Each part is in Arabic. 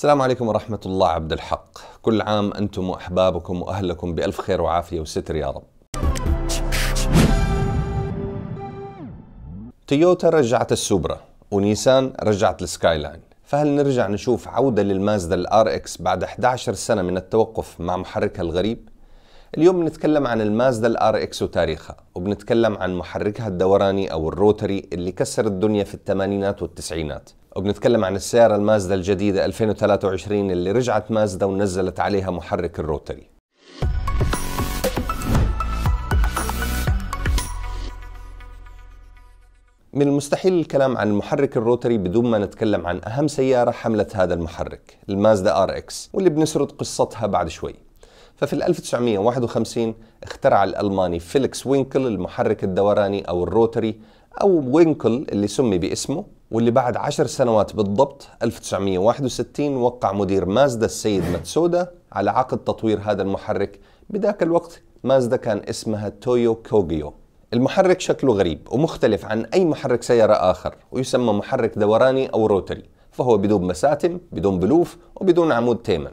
السلام عليكم ورحمة الله عبد الحق كل عام أنتم وأحبابكم وأهلكم بألف خير وعافية وستر يا رب تويوتا رجعت السوبرا ونيسان رجعت السكاي لاين فهل نرجع نشوف عودة للمازدا الار اكس بعد 11 سنة من التوقف مع محركها الغريب؟ اليوم بنتكلم عن المازدا الار اكس وتاريخها وبنتكلم عن محركها الدوراني او الروتري اللي كسر الدنيا في الثمانينات والتسعينات وبنتكلم عن السيارة المازدا الجديدة 2023 اللي رجعت مازدا ونزلت عليها محرك الروتري من المستحيل الكلام عن المحرك الروتري بدون ما نتكلم عن أهم سيارة حملت هذا المحرك المازدا ار اكس واللي بنسرد قصتها بعد شوي ففي 1951 اخترع الألماني فيليكس وينكل المحرك الدوراني أو الروتري أو وينكل اللي سمي باسمه واللي بعد عشر سنوات بالضبط 1961 وقع مدير مازدا السيد ماتسودا على عقد تطوير هذا المحرك بذاك الوقت مازدا كان اسمها تويو كوجيو المحرك شكله غريب ومختلف عن أي محرك سيارة آخر ويسمى محرك دوراني أو روتري فهو بدون مساتم بدون بلوف وبدون عمود تيمن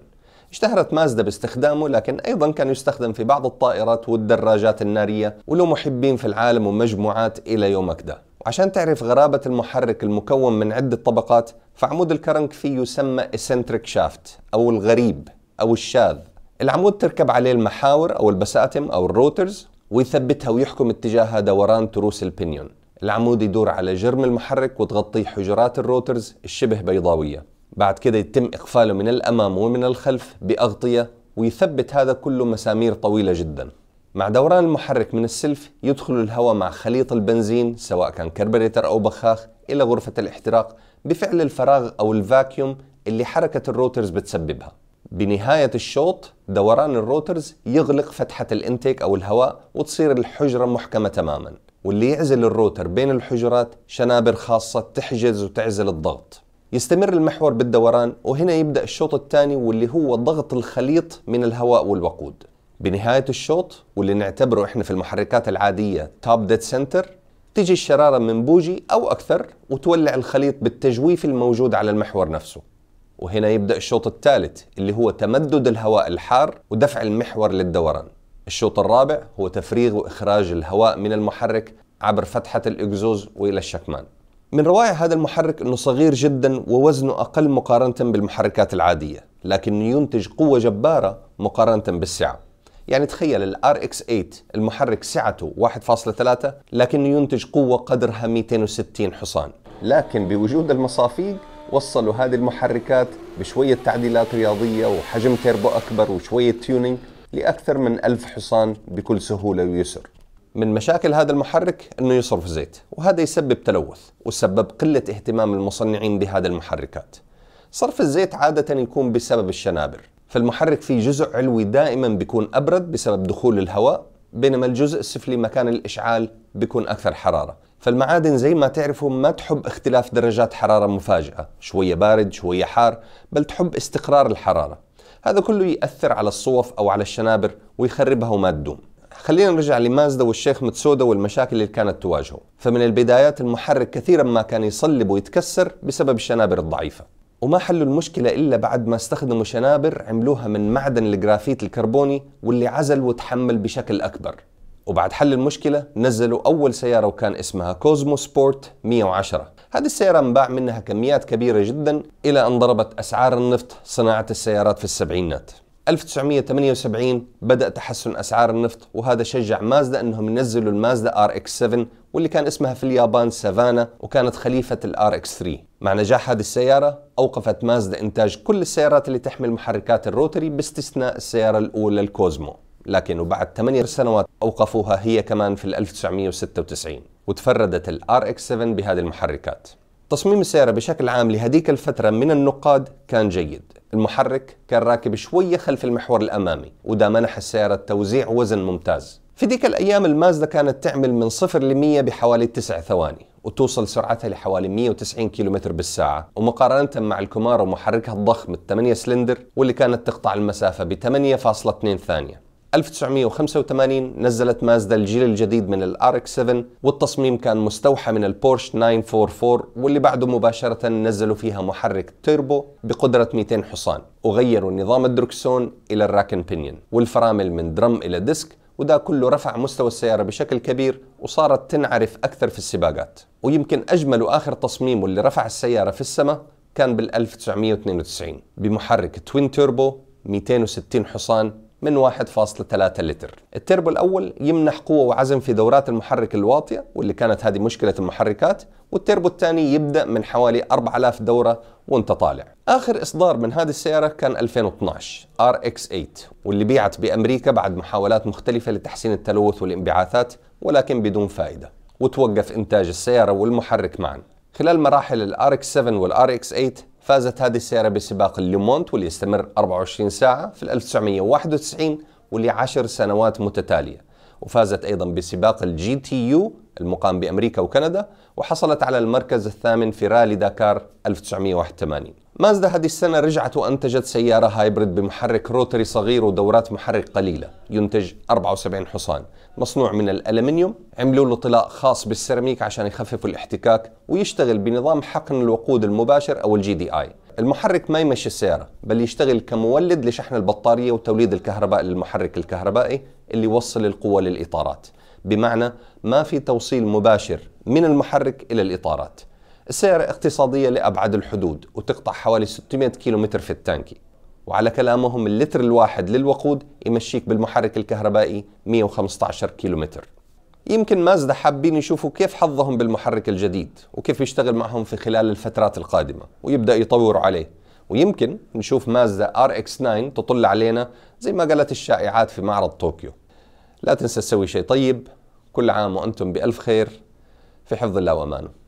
اشتهرت مازدا باستخدامه لكن أيضا كان يستخدم في بعض الطائرات والدراجات النارية وله محبين في العالم ومجموعات إلى يومك ده عشان تعرف غرابة المحرك المكون من عدة طبقات فعمود الكرنك فيه يسمى اسنتريك شافت أو الغريب أو الشاذ العمود تركب عليه المحاور أو البساتم أو الروترز ويثبتها ويحكم اتجاهها دوران تروس البنيون العمود يدور على جرم المحرك وتغطيه حجرات الروترز الشبه بيضاوية بعد كده يتم إقفاله من الأمام ومن الخلف بأغطية ويثبت هذا كله مسامير طويلة جدا مع دوران المحرك من السلف يدخل الهواء مع خليط البنزين سواء كان كربريتر أو بخاخ إلى غرفة الاحتراق بفعل الفراغ أو الفاكيوم اللي حركة الروترز بتسببها بنهاية الشوط دوران الروترز يغلق فتحة الانتيك أو الهواء وتصير الحجرة محكمة تماما واللي يعزل الروتر بين الحجرات شنابر خاصة تحجز وتعزل الضغط يستمر المحور بالدوران وهنا يبدأ الشوط الثاني واللي هو ضغط الخليط من الهواء والوقود بنهاية الشوط واللي نعتبره احنا في المحركات العادية توب ديد سنتر تجي الشرارة من بوجي أو أكثر وتولع الخليط بالتجويف الموجود على المحور نفسه وهنا يبدأ الشوط الثالث اللي هو تمدد الهواء الحار ودفع المحور للدوران الشوط الرابع هو تفريغ وإخراج الهواء من المحرك عبر فتحة الإكزوز وإلى الشكمان من روائع هذا المحرك أنه صغير جدا ووزنه أقل مقارنة بالمحركات العادية لكن ينتج قوة جبارة مقارنة بالسعة يعني تخيل ال RX-8 المحرك سعته 1.3 لكنه ينتج قوة قدرها 260 حصان لكن بوجود المصافيق وصلوا هذه المحركات بشوية تعديلات رياضية وحجم تيربو أكبر وشوية تيونينج لأكثر من 1000 حصان بكل سهولة ويسر من مشاكل هذا المحرك انه يصرف زيت وهذا يسبب تلوث وسبب قله اهتمام المصنعين بهذه المحركات صرف الزيت عاده يكون بسبب الشنابر فالمحرك فيه جزء علوي دائما بيكون ابرد بسبب دخول الهواء بينما الجزء السفلي مكان الاشعال بيكون اكثر حراره فالمعادن زي ما تعرفوا ما تحب اختلاف درجات حراره مفاجئه شويه بارد شويه حار بل تحب استقرار الحراره هذا كله يأثر على الصوف أو على الشنابر ويخربها وما تدوم خلينا نرجع لمازدا والشيخ متسودا والمشاكل اللي كانت تواجهه فمن البدايات المحرك كثيرا ما كان يصلب ويتكسر بسبب الشنابر الضعيفة وما حلوا المشكلة إلا بعد ما استخدموا شنابر عملوها من معدن الجرافيت الكربوني واللي عزل وتحمل بشكل أكبر وبعد حل المشكلة نزلوا أول سيارة وكان اسمها كوزمو سبورت 110 هذه السيارة انباع منها كميات كبيرة جدا إلى أن ضربت أسعار النفط صناعة السيارات في السبعينات 1978 بدأ تحسن أسعار النفط وهذا شجع مازدا أنهم ينزلوا المازدا ار اكس 7 واللي كان اسمها في اليابان سافانا وكانت خليفة الار اكس 3 مع نجاح هذه السيارة أوقفت مازدا إنتاج كل السيارات اللي تحمل محركات الروتري باستثناء السيارة الأولى الكوزمو لكن وبعد 8 سنوات أوقفوها هي كمان في 1996 وتفردت الار اكس 7 بهذه المحركات تصميم السيارة بشكل عام لهذيك الفترة من النقاد كان جيد المحرك كان راكب شوية خلف المحور الأمامي وده منح السيارة توزيع وزن ممتاز في ذيك الأيام المازدا كانت تعمل من صفر ل 100 بحوالي 9 ثواني وتوصل سرعتها لحوالي 190 كم بالساعة ومقارنة مع الكومارو محركها الضخم الثمانية سلندر واللي كانت تقطع المسافة ب 8.2 ثانية 1985 نزلت مازدا الجيل الجديد من الار اكس 7 والتصميم كان مستوحى من البورش 944 واللي بعده مباشرة نزلوا فيها محرك تيربو بقدرة 200 حصان وغيروا نظام الدركسون إلى الراكن بينيون والفرامل من درم إلى ديسك وده كله رفع مستوى السيارة بشكل كبير وصارت تنعرف أكثر في السباقات ويمكن أجمل وآخر تصميم واللي رفع السيارة في السماء كان بال 1992 بمحرك توين توربو 260 حصان من 1.3 لتر التربو الأول يمنح قوة وعزم في دورات المحرك الواطية واللي كانت هذه مشكلة المحركات والتربو الثاني يبدأ من حوالي 4000 دورة وانت طالع آخر إصدار من هذه السيارة كان 2012 RX8 واللي بيعت بأمريكا بعد محاولات مختلفة لتحسين التلوث والانبعاثات ولكن بدون فائدة وتوقف إنتاج السيارة والمحرك معا خلال مراحل الـ RX7 والـ RX8 فازت هذه السيارة بسباق الليمونت واللي يستمر 24 ساعة في 1991 واللي عشر سنوات متتالية وفازت أيضا بسباق الجي تي يو المقام بأمريكا وكندا وحصلت على المركز الثامن في رالي داكار 1981 مازدا هذه السنة رجعت وأنتجت سيارة هايبرد بمحرك روتري صغير ودورات محرك قليلة ينتج 74 حصان مصنوع من الألمنيوم عملوا له طلاء خاص بالسيراميك عشان يخففوا الاحتكاك ويشتغل بنظام حقن الوقود المباشر أو الجي دي آي المحرك ما يمشي السيارة بل يشتغل كمولد لشحن البطارية وتوليد الكهرباء للمحرك الكهربائي اللي يوصل القوة للإطارات بمعنى ما في توصيل مباشر من المحرك إلى الإطارات السيارة اقتصادية لأبعد الحدود وتقطع حوالي 600 كيلومتر في التانكي وعلى كلامهم اللتر الواحد للوقود يمشيك بالمحرك الكهربائي 115 كيلومتر يمكن مازدا حابين يشوفوا كيف حظهم بالمحرك الجديد وكيف يشتغل معهم في خلال الفترات القادمة ويبدأ يطوروا عليه ويمكن نشوف مازدا RX-9 تطل علينا زي ما قالت الشائعات في معرض طوكيو لا تنسى تسوي شيء طيب كل عام وأنتم بألف خير في حفظ الله وأمانه